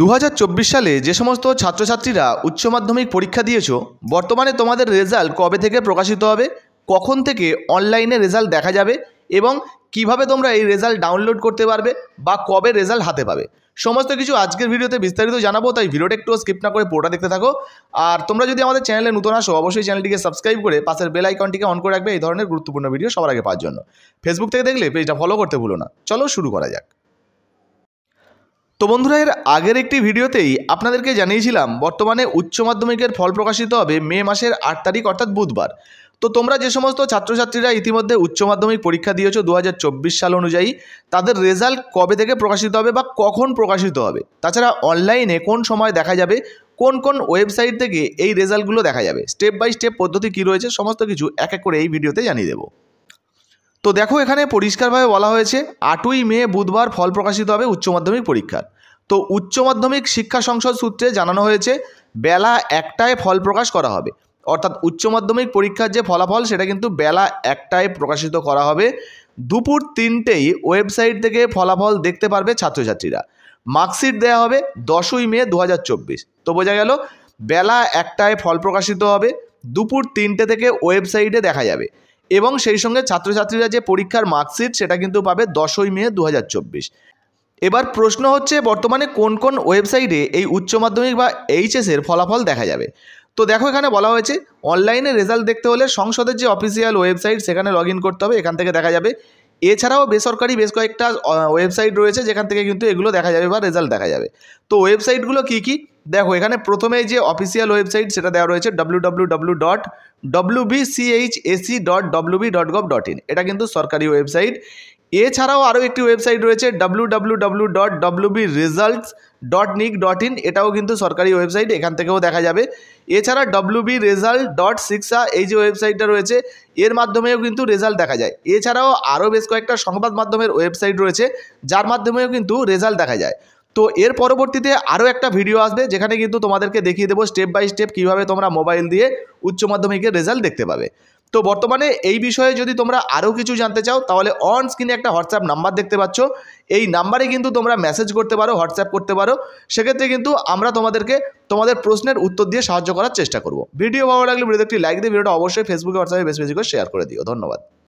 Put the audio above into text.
দু সালে যে সমস্ত ছাত্রছাত্রীরা উচ্চ মাধ্যমিক পরীক্ষা দিয়েছ বর্তমানে তোমাদের রেজাল্ট কবে থেকে প্রকাশিত হবে কখন থেকে অনলাইনে রেজাল্ট দেখা যাবে এবং কিভাবে তোমরা এই রেজাল্ট ডাউনলোড করতে পারবে বা কবে রেজাল্ট হাতে পাবে সমস্ত কিছু আজকের ভিডিওতে বিস্তারিত জানাবো তাই ভিডিওটা একটু স্কিপ না করে পোটা দেখতে থাকো আর তোমরা যদি আমাদের চ্যানেলে নতুন আসো অবশ্যই চ্যানেলটিকে সাবস্ক্রাইব করে পাশের বেল আইকনটিকে অন করে রাখবে এই ধরনের গুরুত্বপূর্ণ ভিডিও সবার আগে পাওয়ার জন্য ফেসবুক থেকে দেখলে পেজটা ফলো করতে ভুলো না চলো শুরু করা যাক তো বন্ধুরা এর আগের একটি ভিডিওতেই আপনাদেরকে জানিয়েছিলাম বর্তমানে উচ্চ মাধ্যমিকের ফল প্রকাশিত হবে মে মাসের আট তারিখ অর্থাৎ বুধবার তো তোমরা যে সমস্ত ছাত্রছাত্রীরা ইতিমধ্যে উচ্চ মাধ্যমিক পরীক্ষা দিয়েছো দু সাল অনুযায়ী তাদের রেজাল্ট কবে থেকে প্রকাশিত হবে বা কখন প্রকাশিত হবে তাছাড়া অনলাইনে কোন সময় দেখা যাবে কোন কোন ওয়েবসাইট থেকে এই রেজাল্টগুলো দেখা যাবে স্টেপ বাই স্টেপ পদ্ধতি কী রয়েছে সমস্ত কিছু এক এক করে এই ভিডিওতে জানিয়ে দেবো তো দেখো এখানে পরিষ্কারভাবে বলা হয়েছে আটই মে বুধবার ফল প্রকাশিত হবে উচ্চ মাধ্যমিক পরীক্ষার তো উচ্চ মাধ্যমিক শিক্ষা সংসদ সূত্রে জানানো হয়েছে বেলা একটায় ফল প্রকাশ করা হবে অর্থাৎ উচ্চ মাধ্যমিক পরীক্ষার যে ফলাফল সেটা কিন্তু বেলা একটায় প্রকাশিত করা হবে দুপুর তিনটেই ওয়েবসাইট থেকে ফলাফল দেখতে পারবে ছাত্রছাত্রীরা মার্কশিট দেওয়া হবে দশই মে দু তো বোঝা গেল বেলা একটায় ফল প্রকাশিত হবে দুপুর তিনটে থেকে ওয়েবসাইটে দেখা যাবে এবং সেই সঙ্গে ছাত্রছাত্রীরা যে পরীক্ষার মার্কশিট সেটা কিন্তু পাবে দশই মে দু এবার প্রশ্ন হচ্ছে বর্তমানে কোন কোন ওয়েবসাইটে এই উচ্চ মাধ্যমিক বা এইচএসের ফলাফল দেখা যাবে তো দেখো এখানে বলা হয়েছে অনলাইনে রেজাল্ট দেখতে হলে সংসদের যে অফিসিয়াল ওয়েবসাইট সেখানে লগ করতে হবে এখান থেকে দেখা যাবে এছাড়াও বেসরকারি বেশ কয়েকটা ওয়েবসাইট রয়েছে যেখান থেকে কিন্তু এগুলো দেখা যাবে বা রেজাল্ট দেখা যাবে তো ওয়েবসাইটগুলো কী কী দেখো এখানে প্রথমে যে অফিসিয়াল ওয়েবসাইট সেটা দেওয়া রয়েছে W dot C H S E dot W B dot dot in এটা কিন্তু সরকারি ওয়েবসাইট এছাড়াও আরও একটি ওয়েবসাইট রয়েছে W dot W B results dot nic dot in এটাও কিন্তু সরকারি ওয়েবসাইট এখান থেকেও দেখা যাবে এছাড়া ডব্লুবি রেজাল্ট ডট এই যে ওয়েবসাইটটা রয়েছে এর মাধ্যমেও কিন্তু রেজাল্ট দেখা যায় এছাড়াও আরও বেশ কয়েকটা সংবাদ মাধ্যমের ওয়েবসাইট রয়েছে যার মাধ্যমেও কিন্তু রেজাল্ট দেখা যায় তো এর পরবর্তীতে আরও একটা ভিডিও আসবে যেখানে কিন্তু তোমাদেরকে দেখিয়ে দেবো স্টেপ বাই স্টেপ কীভাবে তোমরা মোবাইল দিয়ে উচ্চ মাধ্যমিকের রেজাল্ট দেখতে পাবে তো বর্তমানে এই বিষয়ে যদি তোমরা আরও কিছু জানতে চাও তাহলে অন স্ক্রিনে একটা হোয়াটসঅ্যাপ নাম্বার দেখতে পাচ্ছ এই নাম্বারে কিন্তু তোমরা মেসেজ করতে পারো হোয়াটসঅ্যাপ করতে পারো সেক্ষেত্রে কিন্তু আমরা তোমাদেরকে তোমাদের প্রশ্নের উত্তর দিয়ে সাহায্য করার চেষ্টা করব ভিডিও ভালো লাগলে ভিডিও একটি লাইক দিয়ে ভিডিওটা অবশ্যই ফেসবুকে হোয়াটসঅ্যাপে বেশি বেশি করে শেয়ার করে দিও ধন্যবাদ